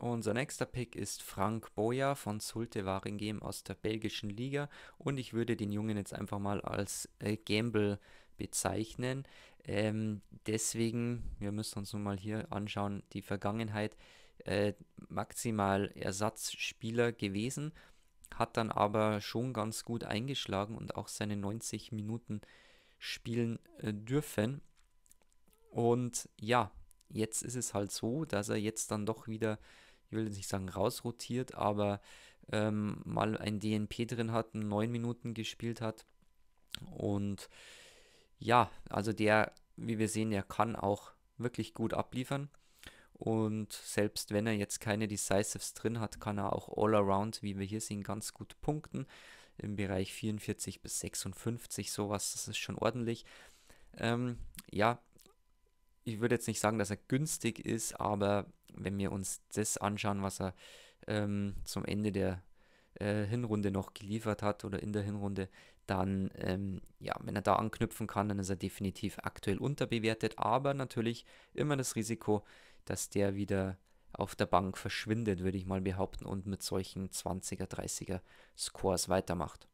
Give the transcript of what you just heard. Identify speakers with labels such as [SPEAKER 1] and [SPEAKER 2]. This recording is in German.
[SPEAKER 1] Unser nächster Pick ist Frank Boya von Zulte Waringem aus der belgischen Liga und ich würde den Jungen jetzt einfach mal als äh, Gamble bezeichnen. Ähm, deswegen, wir müssen uns nun mal hier anschauen, die Vergangenheit äh, maximal Ersatzspieler gewesen, hat dann aber schon ganz gut eingeschlagen und auch seine 90 Minuten spielen äh, dürfen. Und ja, jetzt ist es halt so, dass er jetzt dann doch wieder ich will jetzt nicht sagen rausrotiert, aber ähm, mal ein DNP drin hatten, neun Minuten gespielt hat. Und ja, also der, wie wir sehen, der kann auch wirklich gut abliefern. Und selbst wenn er jetzt keine Decisives drin hat, kann er auch all around, wie wir hier sehen, ganz gut punkten. Im Bereich 44 bis 56, sowas, das ist schon ordentlich. Ähm, ja, ich würde jetzt nicht sagen, dass er günstig ist, aber wenn wir uns das anschauen, was er ähm, zum Ende der äh, Hinrunde noch geliefert hat oder in der Hinrunde, dann, ähm, ja, wenn er da anknüpfen kann, dann ist er definitiv aktuell unterbewertet, aber natürlich immer das Risiko, dass der wieder auf der Bank verschwindet, würde ich mal behaupten, und mit solchen 20er, 30er Scores weitermacht.